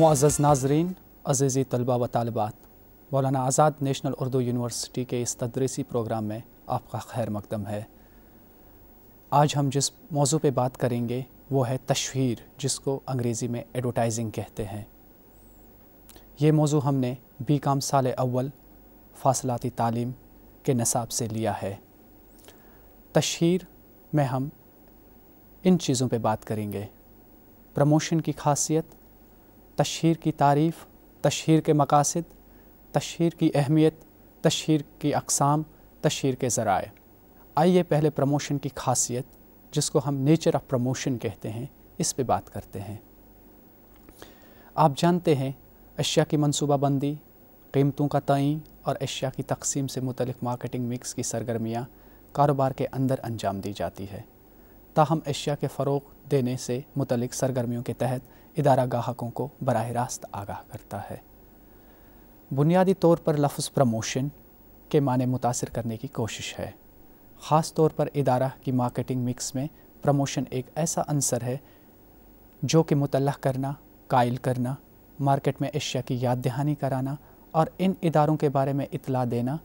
मुआज़ नाजरीन अजीज़ी तलबा व तलबात मौलाना आज़ाद नेशनल उर्दू यूनिवर्सिटी के इस तदरीसी प्रोग्राम में आपका खैर मकदम है आज हम जिस मौजू पे बात करेंगे वो है तशहर जिसको अंग्रेज़ी में एडवरटाइजिंग कहते हैं ये मौजू हमने बी काम साल अव्वल फासलाती तालीम के नसाब से लिया है तशहर में हम इन चीज़ों पर बात करेंगे प्रमोशन की खासियत तशहर की तारीफ़ तशहर के मकासद तशहर की अहमियत तशहर की अकसाम तशहर के ज़राए आइए पहले प्रमोशन की खासियत जिसको हम नेचर ऑफ़ प्रमोशन कहते हैं इस पे बात करते हैं आप जानते हैं अशिया की मनसूबाबंदी कीमतों का तयन और अशिया की तकसीम से मुतलिक मार्केटिंग मिक्स की सरगर्मियाँ कारोबार के अंदर अंजाम दी जाती है ताहम अशिया के फ़रोग देने से मुतलिक सरगर्मियों के तहत इदारा गाहकों को बरह रास्त आगाह करता है बुनियादी तौर पर लफ्ज़ प्रमोशन के माने मुतासर करने की कोशिश है ख़ास तौर पर इदारा की मार्केटिंग मिक्स में प्रमोशन एक ऐसा अंसर है जो कि मुतल करना कायल करना मार्केट में अशिया की याद दहानी कराना और इन इदारों के बारे में इतला देना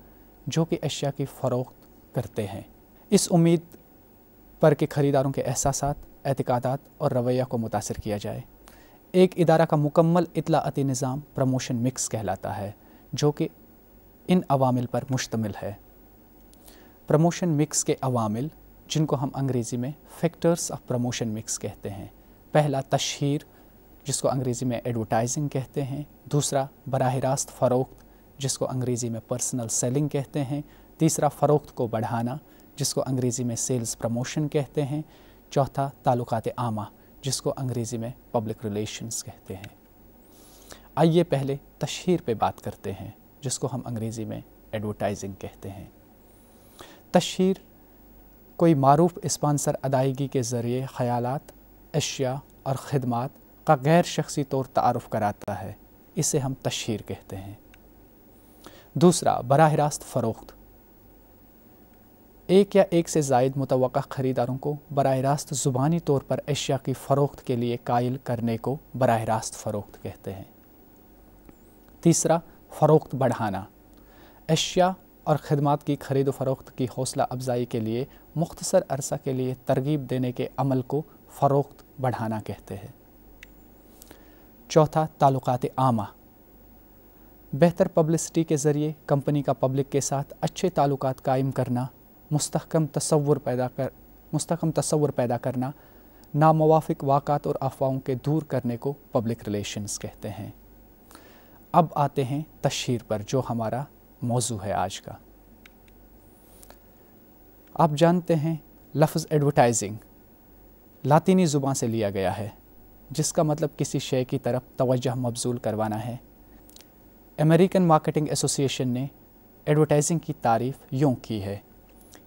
जो कि अशिया की फ़रोख्त करते हैं इस उम्मीद पर कि ख़रीदारों के एहसास एतिकादात और रवैया को मुतासर किया जाए एक इदारा का मुकम्मल इतलाती निज़ाम प्रमोशन मिक्स कहलाता है जो कि इन अवामिल पर मुश्तमिल है प्रमोशन मिक्स के अवामिल जिनको हम अंग्रेज़ी में फैक्टर्स ऑफ प्रमोशन मिक्स कहते हैं पहला तशहर जिसको अंग्रेज़ी में एडवर्टाइजिंग कहते हैं दूसरा बरह रास्त फ़रोख्त जिसको अंग्रेज़ी में पर्सनल सेलिंग कहते हैं तीसरा फ़रोख्त को बढ़ाना जिसको अंग्रेज़ी में सेल्स प्रमोशन कहते हैं चौथा ताल्लुक आमा जिसको अंग्रेज़ी में पब्लिक रिलेशंस कहते हैं आइए पहले तशहर पे बात करते हैं जिसको हम अंग्रेज़ी में एडवर्टाइजिंग कहते हैं तशहर कोई मरूफ इस्पॉन्सर अदायगी के ज़रिए ख़्यालात अशिया और ख़दमात का गैर शख्सी तौर तारफ़ कराता है इसे हम तशहर कहते हैं दूसरा बरह रास्त फ़रोख्त एक या एक से जायद मुतव ख़रीदारों को बरह रास्त ज़ुबानी तौर पर अशिया की फ़रोख्त के लिए कायल करने को बरह रास्त फ़रोख्त कहते हैं तीसरा फ़रोख्त बढ़ाना अशिया और ख़दमात की खरीद फरोख्त की हौसला अफजाई के लिए मुख्तर अरसा के लिए तरगीब देने के अमल को फ़रोख्त बढ़ाना कहते हैं चौथा ताल्लुक आमा बेहतर पब्लिसिटी के ज़रिए कंपनी का पब्लिक के साथ अच्छे ताल्लुक कायम करना मस्तकम तस्वुर पैदा कर मस्तकम तस्वुर पैदा करना नामवाफिक वाक़ात और अफवाहों के दूर करने को पब्लिक रिलेशंस कहते हैं अब आते हैं तशहर पर जो हमारा मौजू है आज का आप जानते हैं लफ्ज़ एडवर्टाइजिंग लातीनी ज़ुबान से लिया गया है जिसका मतलब किसी शय की तरफ तोजह मबजूल करवाना है अमेरिकन मार्केटिंग एसोसिएशन ने एडवर्टाइजिंग की तारीफ़ यूँ की है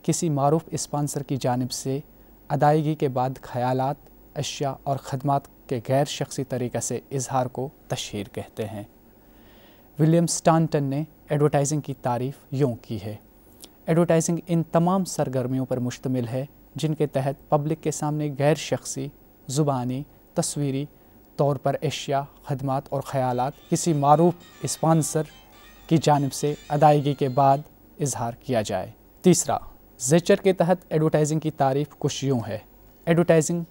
किसी मरूफ इस्पांसर की जानब से अदायगी के बाद ख्याल अशिया और ख़दमत के गैर शख्सी तरीक़े से इजहार को तशहर कहते हैं विलियम स्टानटन ने एडवर्टाइजिंग की तारीफ़ यूँ की है एडवर्टाइजिंग इन तमाम सरगर्मियों पर मुश्तमिल है जिनके तहत पब्लिक के सामने गैर शख्सी ज़ुबानी तस्वीरी तौर पर अशिया खदमात और ख़्यालात किसी मरूफ इस्पांसर की जानब से अदायगी के बाद इजहार किया जाए तीसरा जेचर के तहत एडवर्टाइजिंग की तारीफ कुछ यूँ है एडवर्टाइजिंग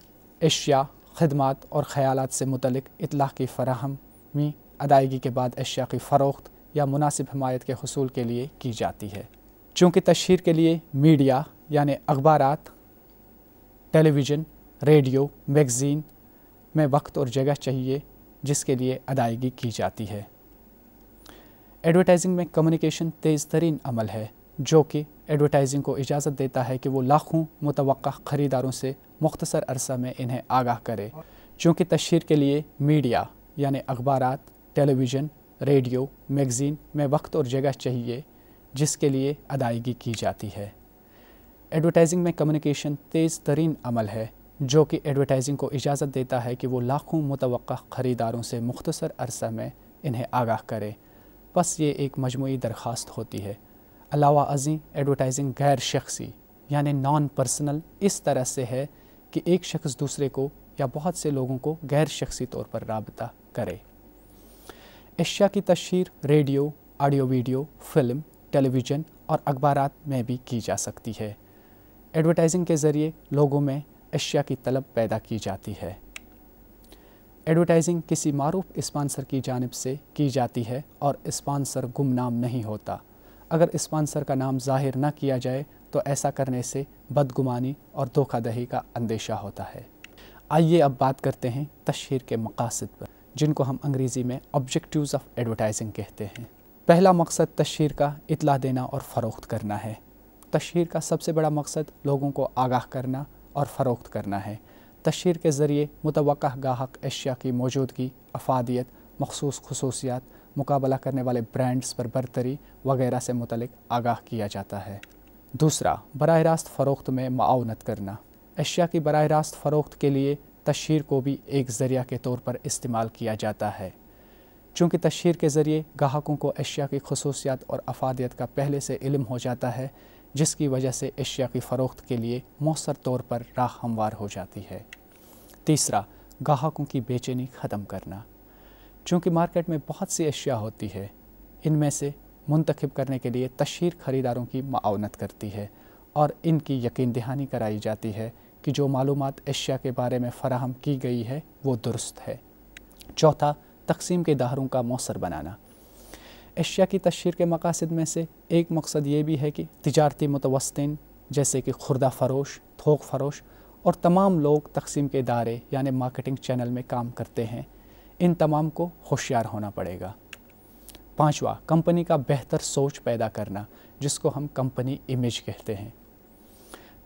एशिया खदमात और ख्याल से मुतलिक इतला की फरहमी अदायगी के बाद अशिया की फ़रोख्त या मुनासिब हमायत के हसूल के लिए की जाती है चूँकि तशहर के लिए मीडिया यानि अखबार टेलीविज़न रेडियो मैगज़ीन में वक्त और जगह चाहिए जिसके लिए अदायगी की जाती है एडवर्टाइजिंग में कम्युनिकेशन तेज़ तरीन अमल है जो कि एडवर्टाइजिंग को इजाज़त देता है कि वो लाखों मुतव ख़रीदारों से मुख्तर अरसा में इन्हें आगाह करे चूँकि तशहर के लिए मीडिया यानि अखबार टेलीविज़न रेडियो मैगज़ीन में वक्त और जगह चाहिए जिसके लिए अदायगी की जाती है एडवर्टाइजिंग में कम्युनिकेशन तेज़ तरीन अमल है जो कि एडवर्टाइजिंग को इजाज़त देता है कि वो लाखों मुतव ख़रीदारों से मुख्तर अरसा में इन्हें आगाह करे बस ये एक मजमू दरख्वास्त होती है अलावा अजी एडवर्टाइजिंग गैर शख्सी यानि नॉन पर्सनल इस तरह से है कि एक शख्स दूसरे को या बहुत से लोगों को गैर शख्सी तौर पर रबता करे एशिया की तशहर radio audio video film television और अखबार में भी की जा सकती है एडवर्टाइजिंग के ज़रिए लोगों में एशिया की तलब पैदा की जाती है एडवर्टाइजिंग किसी मरूफ स्पॉन्सर की जानब से की जाती है और स्पॉन्सर गुमनाम नहीं होता अगर स्पॉन्सर का नाम जाहिर ना किया जाए तो ऐसा करने से बदगुमानी और धोखादही का अंदेशा होता है आइए अब बात करते हैं तशहर के मकासद पर जिनको हम अंग्रेज़ी में ऑब्जेक्टिव्स ऑफ एडवर्टाइजिंग कहते हैं पहला मकसद तशहर का इतला देना और फ़रोख्त करना है तशहर का सबसे बड़ा मकसद लोगों को आगाह करना और फ़रोख्त करना है तशहर के ज़रिए मुतव गाहक एशिया की मौजूदगी अफादियत मखसूस खसूसियात मुकाबला करने वाले ब्रांड्स पर बरतरी वगैरह से मुतलिक आगाह किया जाता है दूसरा बरह रास्त फ़रोख्त में माउनत करना अशिया की बरह रास्त फ़रोख्त के लिए तशहर को भी एक ज़रिया के तौर पर इस्तेमाल किया जाता है चूँकि तशहर के ज़रिए गाहकों को अशिया की खसूसियात और अफादियत का पहले से इलम हो जाता है जिसकी वजह से अशिया की फ़रोख्त के लिए मौसर तौर पर राह हमवार हो जाती है तीसरा गाहकों की बेचैनी ख़त्म करना चूँकि मार्केट में बहुत सी अशिया होती है इनमें से मुंतखब करने के लिए तशहर ख़रीदारों की मावनत करती है और इनकी यकीन दहानी कराई जाती है कि जो मालूम अशिया के बारे में फ़राहम की गई है वो दुरुस्त है चौथा तकसीम के दाहरों का मौसर बनाना अशिया की तशहर के मकासद में से एक मकसद ये भी है कि तजारती मुतवस्तिन जैसे कि खुर्दा फरोश थोक फरोश और तमाम लोग तकसीम के दायरे यानि मार्केटिंग चैनल में काम करते हैं इन तमाम को होशियार होना पड़ेगा पांचवा कंपनी का बेहतर सोच पैदा करना जिसको हम कंपनी इमेज कहते हैं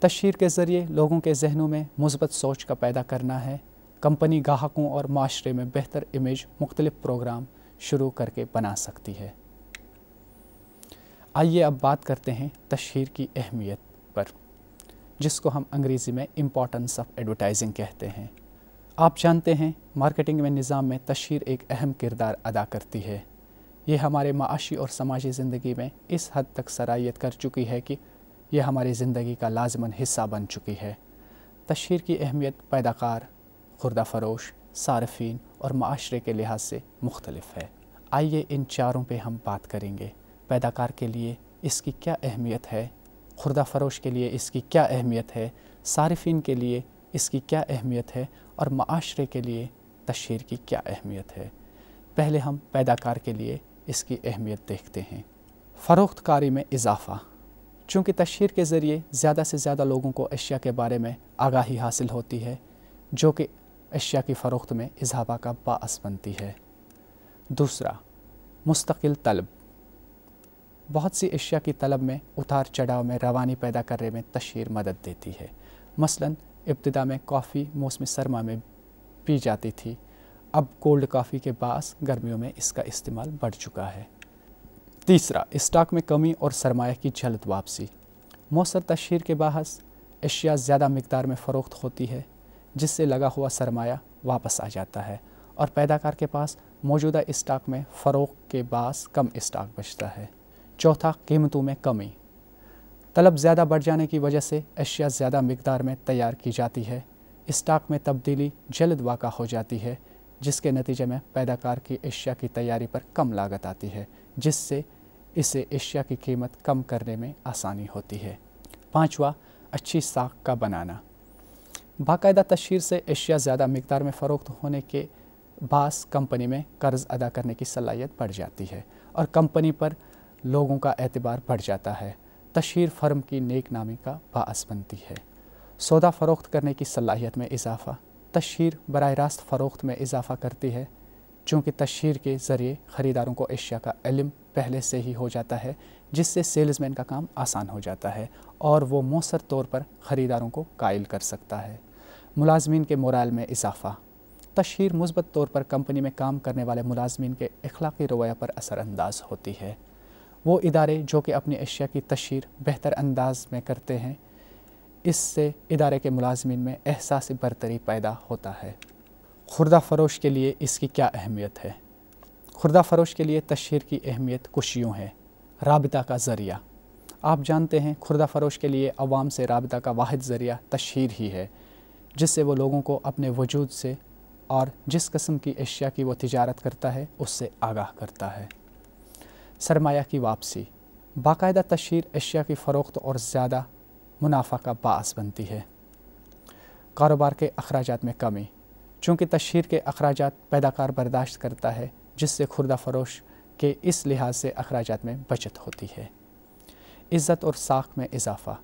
तशहर के ज़रिए लोगों के जहनों में मुसबत सोच का पैदा करना है कंपनी गाहकों और माशरे में बेहतर इमेज मुख्तलिफ प्रोग्राम शुरू करके बना सकती है आइए अब बात करते हैं तशहर की अहमियत पर जिसको हम अंग्रेज़ी में इम्पॉर्टेंस ऑफ एडवर्टाइजिंग कहते हैं आप जानते हैं मार्केटिंग में निज़ाम में तशहर एक अहम किरदार अदा करती है ये हमारे माशी और समाजी ज़िंदगी में इस हद तक सराहियत कर चुकी है कि यह हमारी ज़िंदगी का लाजमन हिस्सा बन चुकी है तशहर की अहमियत पैदाकार खुर्दा फरोश सार्फिन और माशरे के लिहाज से मुख्तलफ है आइए इन चारों पर हम बात करेंगे पैदाकार के लिए इसकी क्या अहमियत है खुर्दा फरोश के लिए इसकी क्या अहमियत है सार्फिन के लिए इसकी क्या अहमियत है और माशरे के लिए तशहर की क्या अहमियत है पहले हम पैदाकार के लिए इसकी अहमियत देखते हैं फ़रोख्तकारी में इजाफ़ा चूँकि तशहर के ज़रिए ज़्यादा से ज़्यादा लोगों को अशिया के बारे में आगाही हासिल होती है जो कि अशिया की फ़रोख्त में इजाफा का बास बनती है दूसरा मुस्तकिल तलब बहुत सी अशिया की तलब में उतार चढ़ाव में रवानी पैदा करने में तशहर मदद देती है मसलन इब्तदा में कॉफ़ी मौसम सरमा में पी जाती थी अब कोल्ड कॉफ़ी के बास गर्मियों में इसका इस्तेमाल बढ़ चुका है तीसरा स्टॉक में कमी और सरमाया की जल्द वापसी मौसर तशहर के बाहस अशिया ज़्यादा मकदार में फ़रोख्त होती है जिससे लगा हुआ सरमाया वापस आ जाता है और पैदाकार के पास मौजूदा स्टॉक में फ़रोग के बास कम स्टॉक बचता है चौथा कीमतों में कमी तलब ज़्यादा बढ़ जाने की वजह से अशिया ज़्यादा मकदार में तैयार की जाती है स्टॉक में तब्दीली जल्द वाक़ हो जाती है जिसके नतीजे में पैदाकार की अशिया की तैयारी पर कम लागत आती है जिससे इसे अशिया की कीमत कम करने में आसानी होती है पाँचवा अच्छी साख का बनाना बाकायदा तशहर से अशिया ज़्यादा मकदार में फ़रोख्त होने के बास कंपनी में कर्ज़ अदा करने की सलाहियत बढ़ जाती है और कंपनी पर लोगों का एतबार बढ़ जाता है तशहर फर्म की नेक नामी का बास बनती है सौदा फ़रोख्त करने की सलाहियत में इजाफ़ा तशहर बर रास्त फ़रोख्त में इजाफ़ा करती है चूँकि तशहर के ज़रिए ख़रीदारों को एशिया का इलम पहले से ही हो जाता है जिससे सेल्समैन का काम आसान हो जाता है और वो मौसर तौर पर ख़रीदारों को कायल कर सकता है मुलाजमीन के मोरल में इजाफ़ा तशहर मुस्बत तौर पर कंपनी में काम करने वाले मुलाजमीन के अखलाक़ी रवैया पर असरानंदाज होती है वो इदारे जो कि अपनी अशिया की तशहर बेहतर अंदाज में करते हैं इससे इदारे के मुलाजमन में एहसास बरतरी पैदा होता है खुर्दा फरोश के लिए इसकी क्या अहमियत है खुर्दा फरोश के लिए तशहर की अहमियत कुछ यूँ है रबता का ज़रिया आप जानते हैं खुर्दा फरोश के लिए आवाम से रबता का वाद ज़रिया तशहर ही है जिससे वो लोगों को अपने वजूद से और जिस कस्म की अशिया की वो तजारत करता है उससे आगाह करता है सरमाया की वापसी बाकायदा तशहर अशिया की फ़रोख्त और ज़्यादा मुनाफा का बास बनती है कारोबार के अखराज में कमी चूँकि तशहर के अखराज पैदाकार बर्दाश्त करता है जिससे खुर्दा फरोश के इस लिहाज से अखराज में बचत होती है इज़्ज़त और साख में इजाफ़ा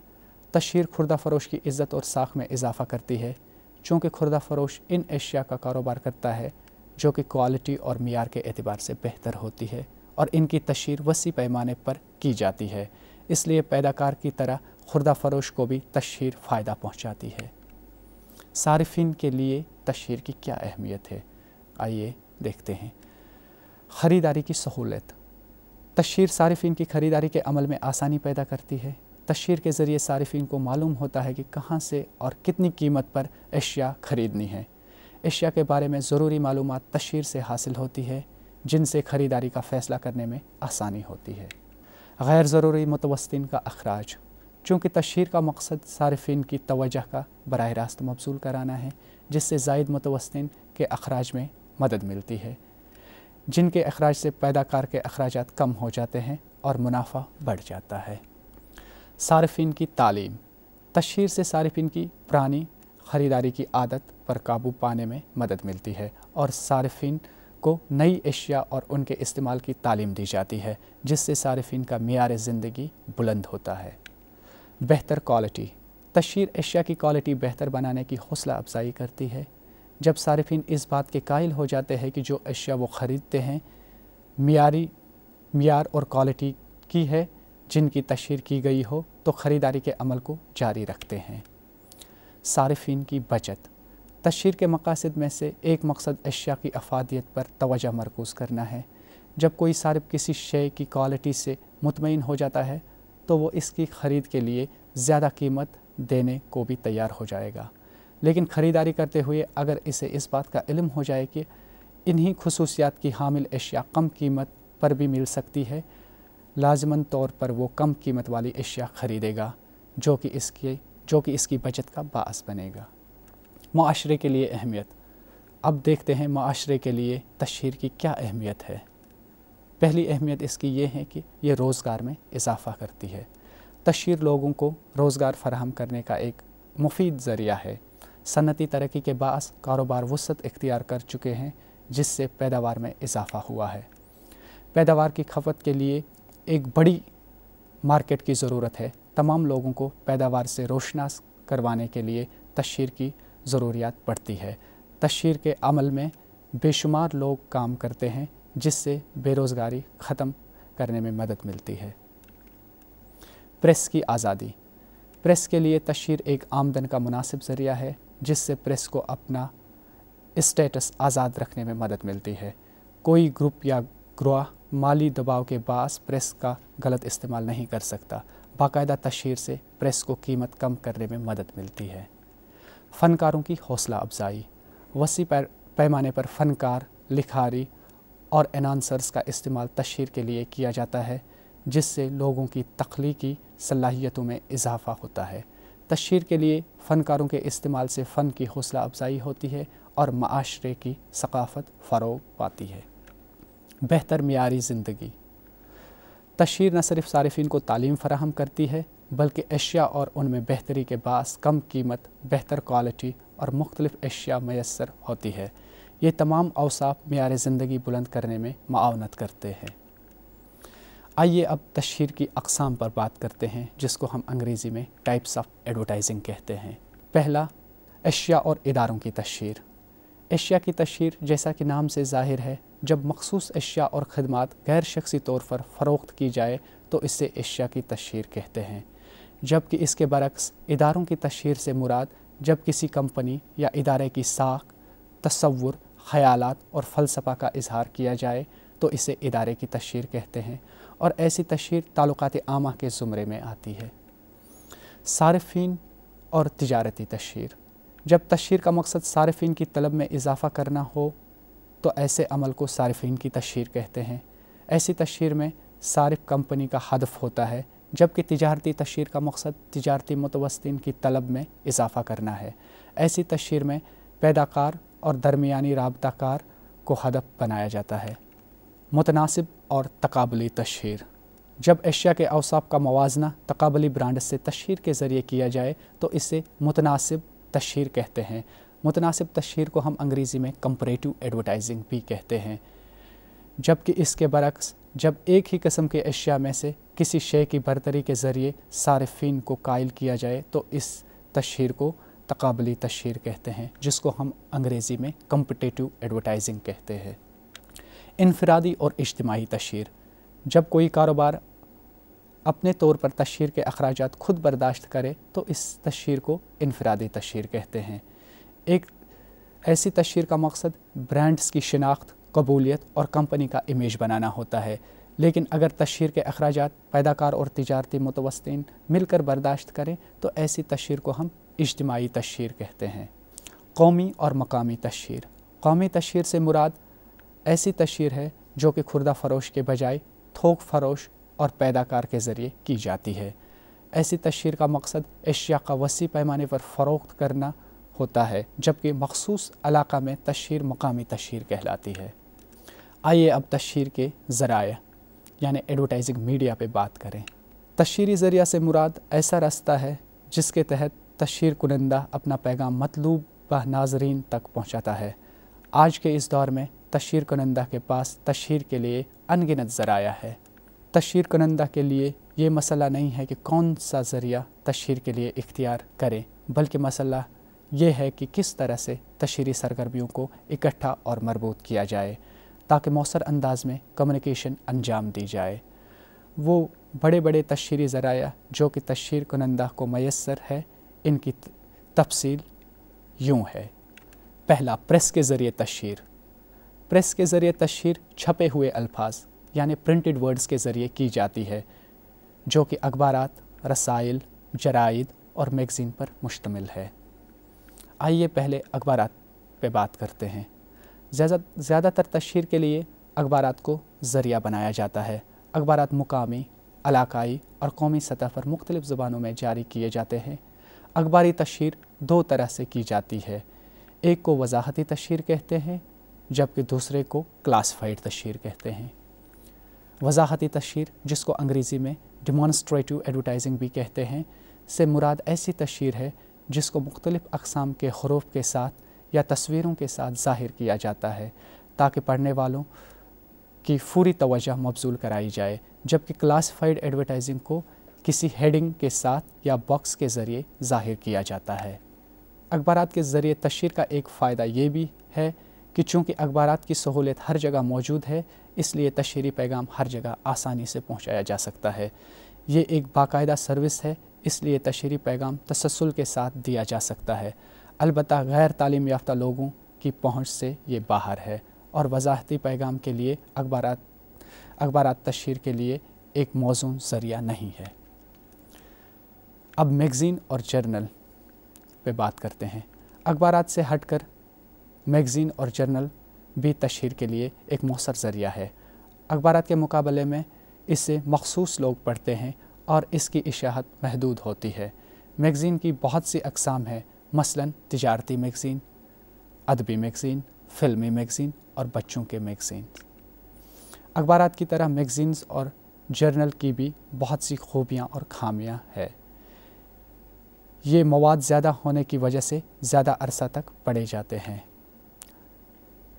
तशहर खुर्दा फरोश की इज़्ज़त और साख में इजाफ़ा करती है चूँकि खुर्दा फरोश इन एशिया का कारोबार करता है जो कि क्वालिटी और मीयार के अतबार से बेहतर होती है और इनकी तशहर वसी पैमाने पर की जाती है इसलिए पैदाकार की तरह खुर्दा फरोश को भी तशहर फ़ायदा पहुँचाती है सार्फिन के लिए तशहर की क्या अहमियत है आइए देखते हैं ख़रीदारी की सहूलत तशहर सार्फिन की ख़रीदारी के अमल में आसानी पैदा करती है तशहर के ज़रिए सार्फिन को मालूम होता है कि कहाँ से और कितनी कीमत पर अशिया ख़रीदनी है अशिया के बारे में ज़रूरी मालूम तशहर से हासिल होती है जिनसे ख़रीदारी का फ़ैसला करने में आसानी होती है गैर ज़रूरी मुतवस्तिन का अखराज चूँकि तशहर का मकसद सार्फिन की तोजह का बर रास्त मबसूल कराना है जिससे जायद मुतवस्तिन के अखराज में मदद मिलती है जिनके अखराज से पैदाकार के अखराज कम हो जाते हैं और मुनाफा बढ़ जाता है सार्फिन की तालीम तशहर से सार्फिन की पुरानी ख़रीदारी की आदत पर काबू पाने में मदद मिलती है और सार्फिन को नई अशिया और उनके इस्तेमाल की तालीम दी जाती है जिससे सार्फिन का मीर ज़िंदगी बुलंद होता है बेहतर क्वालिटी तशहर अशिया की क्वालिटी बेहतर बनाने की हौसला अफजाई करती है जब सार्फिन इस बात के कायल हो जाते हैं कि जो अशिया वो ख़रीदते हैं मीरी मीर और क्वालिटी की है जिनकी तशहर की गई हो तो ख़रीदारी के अमल को जारी रखते हैं सार्फिन की बचत तशहर के मकासद में से एक मकसद अशिया की अफादियत पर तोजह मरकूज़ करना है जब कोई सारब किसी शे की क्वालिटी से मुतमिन हो जाता है तो वह इसकी ख़रीद के लिए ज़्यादा कीमत देने को भी तैयार हो जाएगा लेकिन ख़रीदारी करते हुए अगर इसे इस बात का इलम हो जाए कि इन्हीं खसूसियात की हामिल अशिया कम कीमत पर भी मिल सकती है लाजमन तौर पर वो कम कीमत वाली अशिया ख़रीदेगा जो कि इसके जो कि इसकी बचत का बास बनेगा माशरे के लिए अहमियत अब देखते हैं माशरे के लिए तशहर की क्या अहमियत है पहली अहमियत इसकी ये है कि ये रोज़गार में इजाफ़ा करती है तशहर लोगों को रोज़गार फराहम करने का एक मुफीद ज़रिया है सनती तरक्की के बास कारोबार वसत इख्तियार कर चुके हैं जिससे पैदावार में इजाफ़ा हुआ है पैदावार की खपत के लिए एक बड़ी मार्केट की ज़रूरत है तमाम लोगों को पैदावार से रोशनास करवाने के लिए तशहर की ज़रूरियात पड़ती है तशहर के अमल में बेशुमार लोग काम करते हैं जिससे बेरोज़गारी ख़त्म करने में मदद मिलती है प्रेस की आज़ादी प्रेस के लिए तशहर एक आमदन का मुनासिब ज़रिया है जिससे प्रेस को अपना स्टेटस आज़ाद रखने में मदद मिलती है कोई ग्रुप या ग्रोह माली दबाव के बास प्रेस का गलत इस्तेमाल नहीं कर सकता बाकायदा तशहर से प्रेस को कीमत कम करने में मदद मिलती है फ़नकारों की हौसला अफजाई वसी पैमाने पर फ़नकार लिखारी और एनानसर्स का इस्तेमाल तशहर के लिए किया जाता है जिससे लोगों की तख्लीकी सलाहियतों में इजाफ़ा होता है तशहर के लिए फ़नकारों के इस्तेमाल से फ़न की हौसला अफजाई होती है और माशरे की सकाफ़त फ़रोग पाती है बेहतर मीरी ज़िंदगी तशहर न सिर्फ सार्फ़िन को तालीम फ़राहम करती है बल्कि अशिया और उनमें बेहतरी के बास कम कीमत बेहतर क्वालिटी और मुख्तलिफ अशिया मैसर होती है ये तमाम अवसाफ मैार ज़िंदगी बुलंद करने में मावनत करते हैं आइए अब तशहर की अकसाम पर बात करते हैं जिसको हम अंग्रेज़ी में टाइप्स ऑफ एडवर्टाइजिंग कहते हैं पहला अशिया और इदारों की तशहर अशिया की तशहर जैसा कि नाम से जाहिर है जब मखसूस अशिया और ख़दमात गैर शख्सी तौर पर फ़रोख्त की जाए तो इसे अशिया की तशहर कहते हैं जबकि इसके बरक्स इदारों की तशहर से मुराद जब किसी कंपनी या इदारे की साख तस्वुर ख्यालात और फ़लसफ़ा का इजहार किया जाए तो इसे इदारे की तशहर कहते हैं और ऐसी तशहर ताल्लुकात आमा के ज़ुमरे में आती है सार्फिन और तजारती तशहर जब तशहर का मकसद सार्फिन की तलब में इजाफ़ा करना हो तो ऐसे अमल को सार्फिन की तशहर कहते हैं ऐसी तशहर में सार्फ़ कंपनी का हदफ होता है जबकि तजारती तशहर का मकसद तजारती मुतवस्तिन की तलब में इजाफ़ा करना है ऐसी तशहर में पैदाकार और दरमियानी रबताकार को हदफ बनाया जाता है मुतनासिब और तकबली तशहर जब एशिया के अवसाब का मुजना तकबली ब्रांड से तशहर के ज़रिए किया जाए तो इसे मुतनासिब तशहर कहते हैं मुतनासिब तशहर को हम अंग्रेज़ी में कंपरेटिव एडवर्टाइजिंग भी कहते हैं जबकि इसके बरक्स जब एक ही कस्म के अशिया में से किसी शे की बरतरी के ज़रिए सार्फिन को कायल किया जाए तो इस तशहर को तकबली तशहर कहते हैं जिसको हम अंग्रेज़ी में कम्पटेटिव एडवर्टाइजिंग कहते हैं इनफरादी और इज्तमाही तशहर जब कोई कारोबार अपने तौर पर तशहर के अखराज खुद बर्दाश्त करे तो इस तशहर को इनफरादी तशहर कहते हैं एक ऐसी तशहर का मकसद ब्रांड्स की शिनाख्त कबूलियत और कंपनी का इमेज बनाना होता है लेकिन अगर तशहर के अखराज पैदाकार और तजारती मुतवस्तिन मिलकर बर्दाश्त करें तो ऐसी तशहर को हम इजमाही तशहर कहते हैं कौमी और मकामी तशहर कौमी तशहर से मुराद ऐसी तशहर है जो कि खुर्दा फरोश के बजाय थोक फरोश और पैदाकार के ज़रिए की जाती है ऐसी तशहर का मकसद एशिया का वसी पैमाने पर फ़रोख्त करना होता है जबकि मखसूस इलाका में तशहर मकामी तशहर कहलाती है आइए अब तशहर के ज़रा यानि एडवर्टाइजिंग मीडिया पर बात करें तशहरी ज़रिया से मुराद ऐसा रास्ता है जिसके तहत तशहर कुनंदा अपना पैगाम मतलूब व नाजरीन तक पहुँचाता है आज के इस दौर में तशहर कुनंदा के पास तशहर के लिए अनगिनत ज़रा है तशहर कुनंदा के लिए ये मसला नहीं है कि कौन सा ज़रिया तशहर के लिए इख्तियार करें बल्कि मसला ये है कि किस तरह से तशहरी सरगर्मियों को इकट्ठा और मरबूत किया जाए ताकि मौसर अंदाज में कम्युनिकेशन अंजाम दी जाए वो बड़े बड़े तशहरी ज़राया जो कि तशहर कुनंदा को मैसर है इनकी तफसील यूँ है पहला प्रेस के ज़रिए तशहर प्रेस के ज़रिए तशहर छपे हुए अल्फाज यानी प्रिंटेड वर्ड्स के ज़रिए की जाती है जो कि अखबार रसाइल जराइद और मैगज़ीन पर मुश्तमिल है आइए पहले अखबार पे बात करते हैं ज़्यादा ज़्यादातर तशहर के लिए अखबार को ज़रिया बनाया जाता है अखबार मुकामी इलाकई और कौमी सतह पर मुख्तलि ज़ुबानों में जारी किए जाते हैं अखबारी तशहर दो तरह से की जाती है एक को वजाहती तशहर कहते हैं जबकि दूसरे को क्लासफाइड तशहर कहते हैं वजाहती तशहर जिसको अंग्रेज़ी में डिमॉन्स्ट्रेटिव एडवर्टाइजिंग भी कहते हैं से मुराद ऐसी तशहर है जिसको मुख्तलिफ़ अकसाम के हरूफ के साथ या तस्वीरों के साथ जाहिर किया जाता है ताकि पढ़ने वालों की पूरी तवज्जो मबजूल कराई जाए जबकि क्लासिफाइड एडवर्टाइजिंग को किसी हेडिंग के साथ या बॉक्स के ज़रिए जाहिर किया जाता है अखबार के ज़रिए तशहर का एक फ़ायदा ये भी है कि चूँकि अखबार की सहूलियत हर जगह मौजूद है इसलिए तशहरी पैगाम हर जगह आसानी से पहुँचाया जा सकता है ये एक बाकायदा सर्विस है इसलिए तशहरी पैगाम तसलसल के साथ दिया जा सकता है अलबत् गैर तालीम याफ़्त लोगों की पहुँच से ये बाहर है और वजाहती पैगाम के लिए अखबार अखबार तशहर के लिए एक मौजू ज़रिया नहीं है अब मैगज़ीन और जर्नल पे बात करते हैं अखबार से हट कर मैगज़ीन और जर्नल भी तशहर के लिए एक मौसर ज़रिया है अखबार के मुकाबले में इसे मखसूस लोग पढ़ते हैं और इसकी इशाहत महदूद होती है मैगज़ीन की बहुत सी अकसाम है मसलन तजारती मैगज़ीन अदबी मैगज़ीन फिल्मी मैगज़ीन और बच्चों के मैगज़ीन अखबार की तरह मैगज़ीन्स और जर्नल की भी बहुत सी खूबियाँ और खामियाँ हैं ये मवाद ज़्यादा होने की वजह से ज़्यादा अरसा तक पढ़े जाते हैं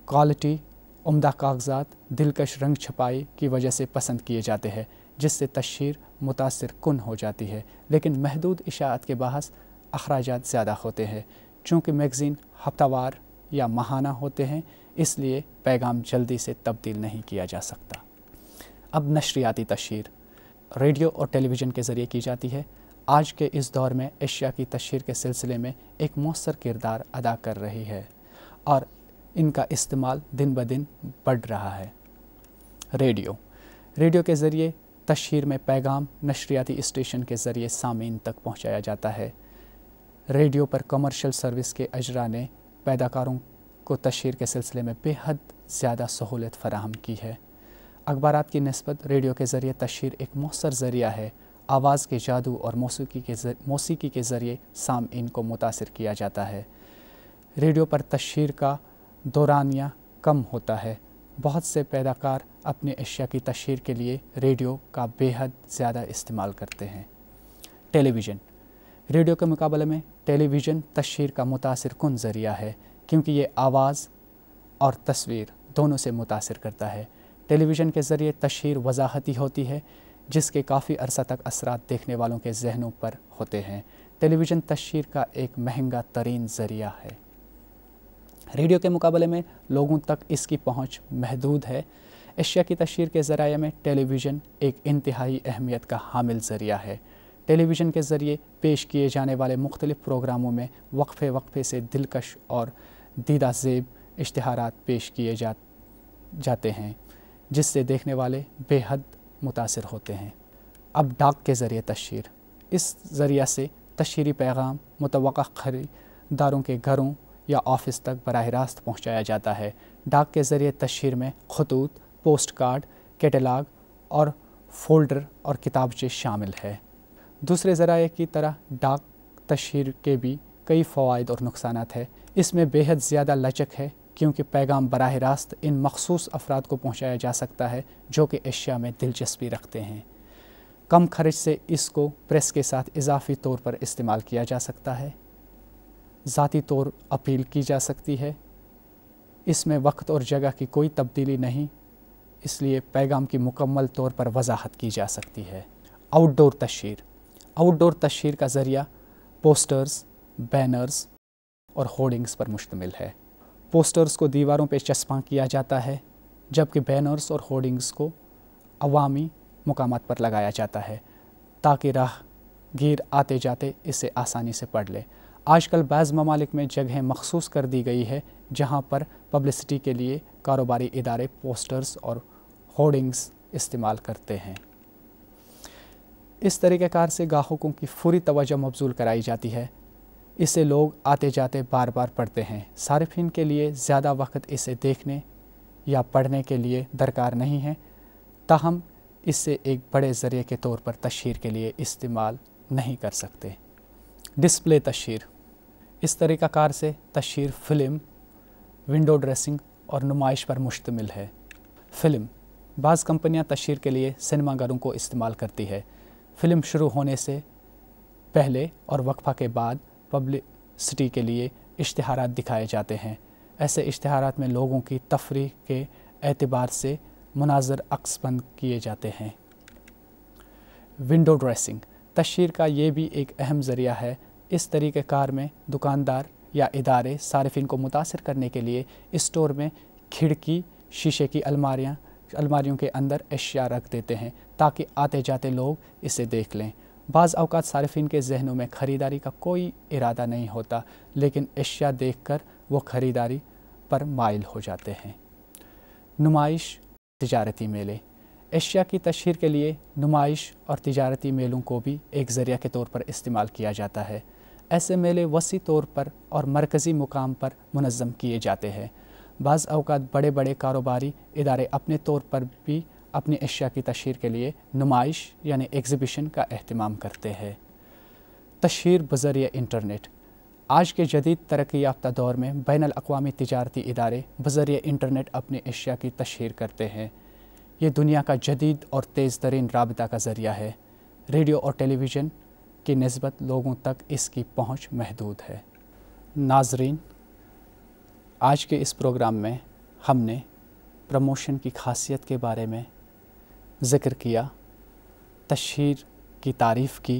क्वालिटी उम्दा कागजात दिलकश रंग छपाई की वजह से पसंद किए जाते हैं जिससे तशहर मुतासर कन हो जाती है लेकिन महदूद इशात के बहस अखराज ज़्यादा होते हैं चूँकि मैगज़ीन हफ्तावार या माहाना होते हैं इसलिए पैगाम जल्दी से तब्दील नहीं किया जा सकता अब नशरियाती तशहर रेडियो और टेलीविज़न के ज़रिए की जाती है आज के इस दौर में एशिया की तशहर के सिलसिले में एक मौसर किरदार अदा कर रही है और इनका इस्तेमाल दिन ब दिन बढ़ रहा है रेडियो रेडियो के ज़रिए तशहर में पैगाम नशरियाती स्टेशन के ज़रिए सामीन तक पहुँचाया जाता है रेडियो पर कमर्शियल सर्विस के अजरा ने पैदाकारों को तशहर के सिलसिले में बेहद ज़्यादा सहूलत फराहम की है अखबार की नस्बत रेडियो के ज़रिए तशहर एक मौसर ज़रिया है आवाज़ के जादू और मौसीकी के मौसीकी के ज़रिए साम इन को मुतासर किया जाता है रेडियो पर तशहर का दौरानिया कम होता है बहुत से पैदाकार अपने अशिया की तशहर के लिए रेडियो का बेहद ज़्यादा इस्तेमाल करते हैं टेलीविज़न रेडियो के मुकाबले में टेलीविज़न तशहर का मुतासर कन ज़रिया है क्योंकि ये आवाज़ और तस्वीर दोनों से मुतासर करता है टेलीविज़न के ज़रिए तशहर वजाहती होती है जिसके काफ़ी अरसा तक असरा देखने वालों के जहनों पर होते हैं टेलीविज़न तशहर का एक महंगा तरीन ज़रिया है रेडियो के मुकाबले में लोगों तक इसकी पहुँच महदूद है एशिया की तशहर के ज़रा में टेलीविज़न एक इंतहाई अहमियत का हामिल ज़रिया है टेलीविज़न के ज़रिए पेश किए जाने वाले मुख्तलिफ़ प्रोग्रामों में वक्फ़े वक्फ़े से दिलकश और दीदा जेब इश्तहार पेश किए जा जाते हैं जिससे देखने वाले बेहद मुतासर होते हैं अब डाक के ज़रिए तशहर इस ज़रिया से तशहरी पैगाम मुतव ख़रीदारों के घरों या ऑफिस तक बरह रास्त पहुँचाया जाता है डाक के ज़रिए तशहर में खतूत पोस्ट कार्ड कैटलाग और फोल्डर और किताबचे शामिल है दूसरे ज़रा की तरह डाक तशहर के भी कई फ़वाद और नुकसान है इसमें बेहद ज़्यादा लचक है क्योंकि पैगाम बरह रास्त इन मखसूस अफराद को पहुँचाया जा सकता है जो कि एशिया में दिलचस्पी रखते हैं कम खर्च से इसको प्रेस के साथ इजाफी तौर पर इस्तेमाल किया जा सकता है ज़ाती तौर अपील की जा सकती है इसमें वक्त और जगह की कोई तब्दीली नहीं इसलिए पैगाम की मुकम्मल तौर पर वजाहत की जा सकती है आउटडोर तशहर आउटडोर तशहर का ज़रिया पोस्टर्स बैनर्स और होर्डिंग्स पर मुश्तमिल है पोस्टर्स को दीवारों पर चस्पा किया जाता है जबकि बैनर्स और होर्डिंग्स को अवामी मकाम पर लगाया जाता है ताकि राह गिर आते जाते इसे आसानी से पढ़ ले आजकल बाज़ ममालिक में जगह मखसूस कर दी गई है जहाँ पर पब्लिसिटी के लिए कारोबारी इदारे पोस्टर्स और होर्डिंग्स इस्तेमाल करते हैं इस तरीक़ार से गाहकों की फूरी तोज्ह मबजूल कराई जाती है इसे लोग आते जाते बार बार पढ़ते हैं सार्फिन के लिए ज़्यादा वक्त इसे देखने या पढ़ने के लिए दरकार नहीं है ताहम इसे एक बड़े ज़रिए के तौर पर तशहर के लिए इस्तेमाल नहीं कर सकते डिस्प्ले तशहर इस तरीक़ाकार से तशहर फ़िल्म विंडो ड्रेसिंग और नुमाइश पर मुश्तमिल है फ़िल्म बाज़ कंपनियाँ तशहर के लिए सिनेमाघरों को इस्तेमाल करती है फिल्म शुरू होने से पहले और वक्फा के बाद पब्लिसिटी के लिए इश्तहार दिखाए जाते हैं ऐसे इश्तहार में लोगों की तफरी के एतबार से मुनाजर बंद किए जाते हैं विंडो ड्रेसिंग तशहर का ये भी एक अहम ज़रिया है इस तरीक़ार में दुकानदार या इदारे सार्फिन को मुतासर करने के लिए स्टोर में खिड़की शीशे की अलमारियाँ अलमारियों के अंदर अशिया रख देते हैं ताकि आते जाते लोग इसे देख लें बाज़ अवकात सार्फिन के जहनों में ख़रीदारी का कोई इरादा नहीं होता लेकिन एशिया देख कर वो ख़रीदारी पर माइल हो जाते हैं नुमाइश तजारती मेले एशिया की तशहर के लिए नुमाइश और तजारती मेलों को भी एक ज़रिया के तौर पर इस्तेमाल किया जाता है ऐसे मेले वसी तौर पर और मरकज़ी मुकाम पर मनज़म किए जाते हैं बाज़ अवकात बड़े बड़े कारोबारी इदारे अपने तौर पर भी अपनी अशिया की तशहर के लिए नुमाइश यानी एग्ज़िबिशन का अहतमाम करते हैं तशहर बजरिया इंटरनेट आज के जदीद तरक्की याफ्ता दौर में बैन अवी तजारती इदारे बजरिया इंटरनेट अपनी अशिया की तशहर करते हैं ये दुनिया का जदीद और तेज़ तरीन रबता का ज़रिया है रेडियो और टेलीविज़न की नस्बत लोगों तक इसकी पहुँच महदूद है नाजरीन आज के इस प्रोग्राम में हमने प्रमोशन की खासियत के बारे में ज़िक्र किया तशहर की तारीफ़ की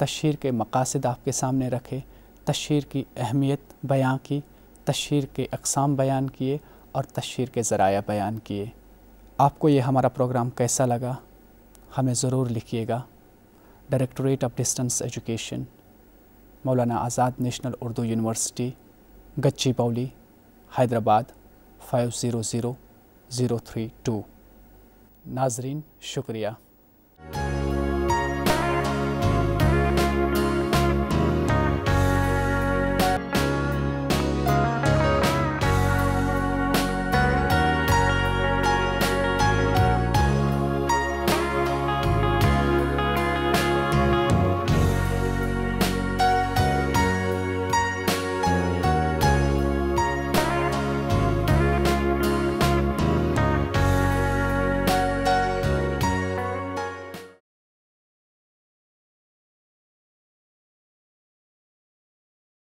तशहर के मकासद आपके सामने रखे तशहर की अहमियत बयां की तशहर के अकसाम बयान किए और तशहर के ज़रा बयान किए आपको ये हमारा प्रोग्राम कैसा लगा हमें ज़रूर लिखिएगा डायरेक्टोरेट ऑफ डिस्टेंस एजुकेशन मौलाना आज़ाद national Urdu university Gachibowli Hyderabad five zero zero zero three two ناظرین شکریہ